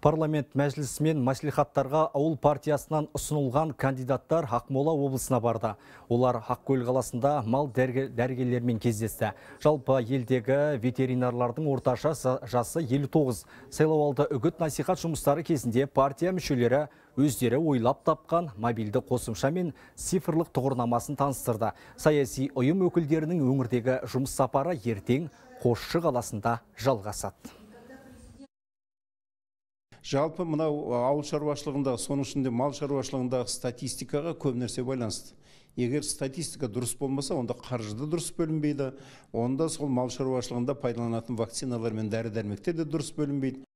парламент мәжілісі мен мәслихаттарға ауыл партиясынан ұсынылған кандидаттар Ақмола облысына барды. Олар Ақкөл қаласында мал дәргелермен кездесті. Жалпы елдегі ветеринарлардың орташа жасы 59. Сайлауалды үгіт насихат жұмыстары кезінде партия мүшелері өздері ойлап тапқан мобильді қосымша мен цифрлық тұғырнамасын таныстырды. Саяси ұйым өкілдерінің өңірдегі жұмыс сапары ертең Қосшы қаласында жалғасады жалпы мынау ауыл шаруашылығында соның ішінде мал шаруашылығындағы статистикаға көп нәрсе байланысты егер статистика дұрыс болмаса онда қаржы да дұрыс бөлінбейді онда сол мал шаруашылығында пайдаланатын вакциналар мен дәрі дәрмектер де дұрыс бөлінбейді